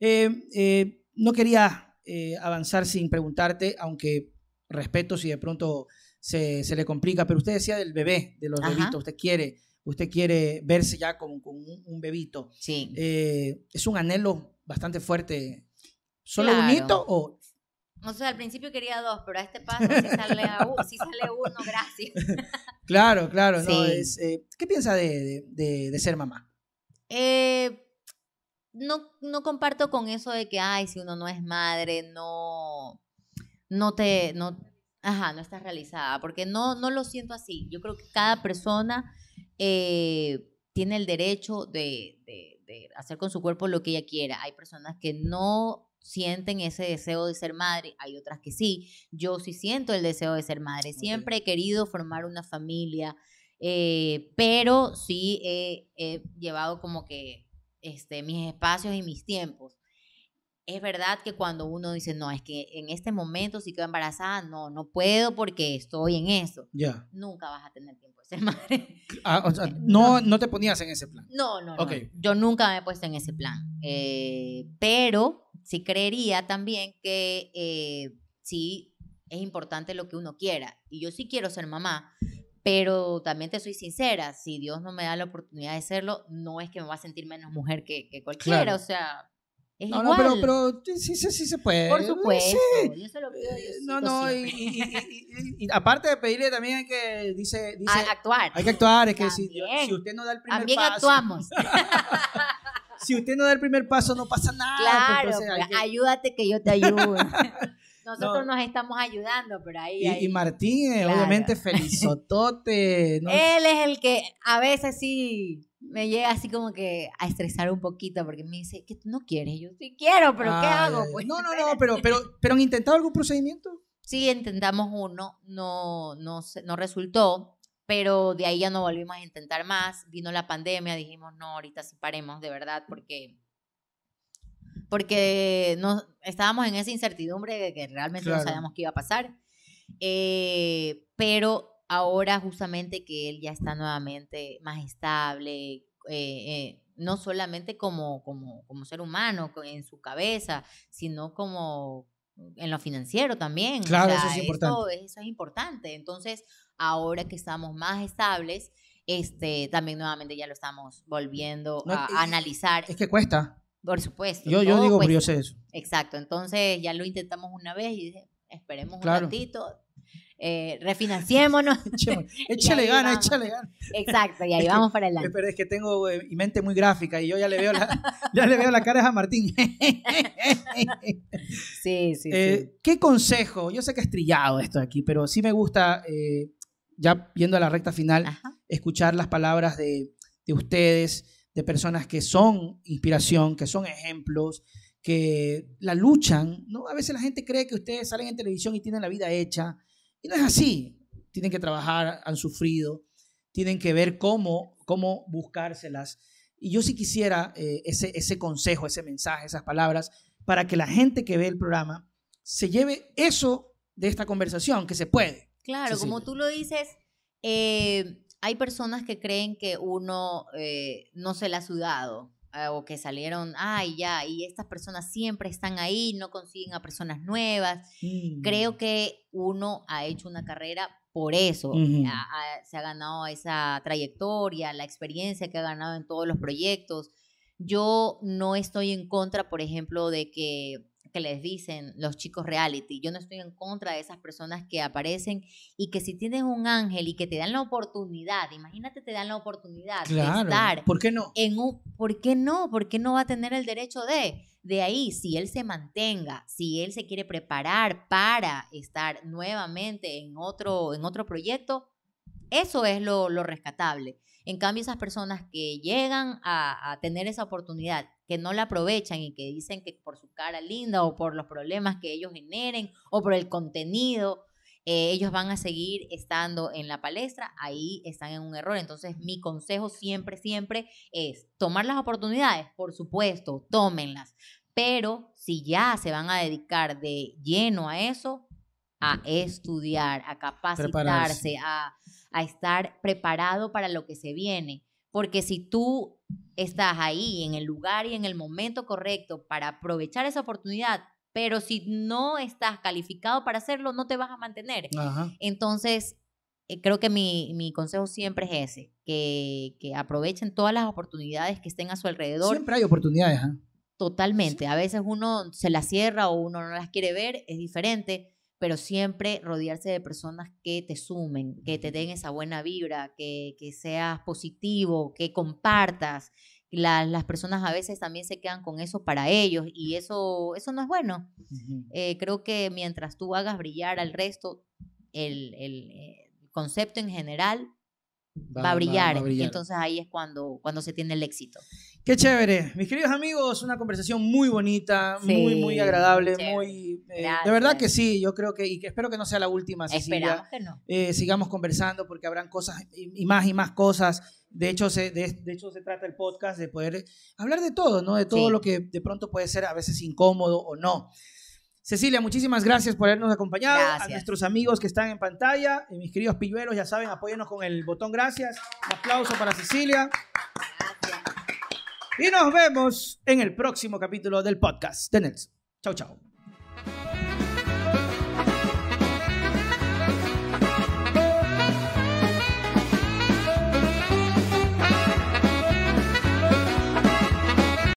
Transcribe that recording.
Eh, eh, no quería eh, avanzar sin preguntarte, aunque respeto si de pronto se, le complica, pero usted decía del bebé, de los bebitos, usted quiere, usted quiere verse ya con, un, bebito. Sí. es un anhelo bastante fuerte. ¿Solo un unito o No sea, al principio quería dos, pero a este paso si sale, uno, gracias. claro, claro. ¿Qué piensa de, de ser mamá? Eh, no, comparto con eso de que, ay, si uno no es madre, no, no te, no, ajá, no estás realizada, porque no, no lo siento así. Yo creo que cada persona eh, tiene el derecho de, hacer con su cuerpo lo que ella quiera. Hay personas que no sienten ese deseo de ser madre, hay otras que sí. Yo sí siento el deseo de ser madre, siempre he querido formar una familia, eh, pero sí he llevado como que este, mis espacios y mis tiempos. Es verdad que cuando uno dice, no, es que en este momento si quedo embarazada, no, no puedo porque estoy en eso. Nunca vas a tener tiempo de ser madre. Ah, eh, no, no, te ponías en ese plan. No, no, no. Yo nunca me he puesto en ese plan. Eh, pero sí creería también que eh, sí es importante lo que uno quiera. Y yo sí quiero ser mamá, pero también te soy sincera, si Dios no me da la oportunidad de serlo, no es que me va a sentir menos mujer que, que cualquiera, o sea... Es no, igual. no, pero, pero sí, sí, sí, se puede. Por supuesto. Yo se lo pido eh, No, no, y, aparte de pedirle también hay que, dice, dice actuar. Hay que actuar, es que si, si, usted no da el primer paso. También actuamos. si usted no da el primer paso, no pasa nada. Pues, claro, pues, ayúdate que yo te ayude. Nosotros nos estamos ayudando por ahí. Y, Martín, obviamente, felizotote. Él es el que a veces sí me llega así como que a estresar un poquito porque me dice que no quieres. Yo sí quiero, pero ¿qué hago? Pues. no, no, no, pero, pero, pero ¿han intentado algún procedimiento? Sí, intentamos uno, no, no, no resultó pero de ahí ya no volvimos a intentar más. Vino la pandemia, dijimos, no, ahorita sí paremos de verdad, porque porque no, estábamos en esa incertidumbre de que realmente no sabíamos qué iba a pasar. Eh, pero ahora justamente que él ya está nuevamente más estable, eh, eh, no solamente como, como, como ser humano, en su cabeza, sino como en lo financiero también. Claro, eso es importante. Eso, es importante. Entonces, ahora que estamos más estables, este, también nuevamente ya lo estamos volviendo a, analizar. Es que cuesta. Por supuesto. Yo, yo digo yo sé eso. Exacto, entonces ya lo intentamos una vez y dije, esperemos un ratito, eh, refinanciémonos. échale gana, échale gana. Exacto, y ahí vamos para eh, adelante. Pero es que tengo eh, mi mente muy gráfica y yo ya le veo la, ya le veo cara a Martín. sí, sí, ¿Qué consejo? Yo sé que es trillado esto aquí, pero sí me gusta, ya viendo a la recta final, escuchar las palabras de, de ustedes de personas que son inspiración, que son ejemplos, que la luchan. ¿no? A veces la gente cree que ustedes salen en televisión y tienen la vida hecha. Y no es así. Tienen que trabajar, han sufrido, tienen que ver cómo, cómo buscárselas. Y yo sí quisiera eh, ese, ese consejo, ese mensaje, esas palabras, para que la gente que ve el programa se lleve eso de esta conversación, que se puede. Claro, como tú lo dices, eh, hay personas que creen que uno eh, no se la ha sudado eh, o que salieron, ay, ya, y estas personas siempre están ahí, no consiguen a personas nuevas. Creo que uno ha hecho una carrera por eso, se ha ganado esa trayectoria, la experiencia que ha ganado en todos los proyectos. Yo no estoy en contra, por ejemplo, de que que les dicen los chicos reality. Yo no estoy en contra de esas personas que aparecen y que si tienes un ángel y que te dan la oportunidad, imagínate te dan la oportunidad de estar ¿por qué no? en un ¿por qué no? ¿Por qué no va a tener el derecho de de ahí si él se mantenga, si él se quiere preparar para estar nuevamente en otro en otro proyecto? Eso es lo, lo rescatable. En cambio, esas personas que llegan a, tener esa oportunidad, que no la aprovechan y que dicen que por su cara linda o por los problemas que ellos generen o por el contenido, eh, ellos van a seguir estando en la palestra, ahí están en un error. Entonces, mi consejo siempre, siempre es tomar las oportunidades, por supuesto, tómenlas, pero si ya se van a dedicar de lleno a eso, a estudiar, a capacitarse, a, estar preparado para lo que se viene. Porque si tú estás ahí en el lugar y en el momento correcto para aprovechar esa oportunidad, pero si no estás calificado para hacerlo, no te vas a mantener. Entonces, eh, creo que mi, consejo siempre es ese, que, aprovechen todas las oportunidades que estén a su alrededor. Siempre hay oportunidades. Totalmente. A veces uno se las cierra o uno no las quiere ver, es diferente, pero siempre rodearse de personas que te sumen, que te den esa buena vibra, que, que seas positivo, que compartas. las personas a veces también se quedan con eso para ellos y eso, eso no es bueno. Eh, creo que mientras tú hagas brillar al resto, el, el eh, concepto en general Va, a brillar. y Entonces ahí es cuando, cuando se tiene el éxito. Qué chévere. Mis queridos amigos, una conversación muy bonita, muy, muy agradable, muy... Eh, de verdad que sí, yo creo que, y que espero que no sea la última. Cecilia. Esperamos que no. Eh, sigamos conversando porque habrán cosas y, más y más cosas. De hecho, se, de, hecho, se trata el podcast de poder hablar de todo, ¿no? De todo lo que de pronto puede ser a veces incómodo o no. Cecilia, muchísimas gracias por habernos acompañado. A nuestros amigos que están en pantalla, y mis queridos pilluelos, ya saben, apóyenos con el botón gracias. Un aplauso para Cecilia. Y nos vemos en el próximo capítulo del podcast de Nelson. Chau, chau.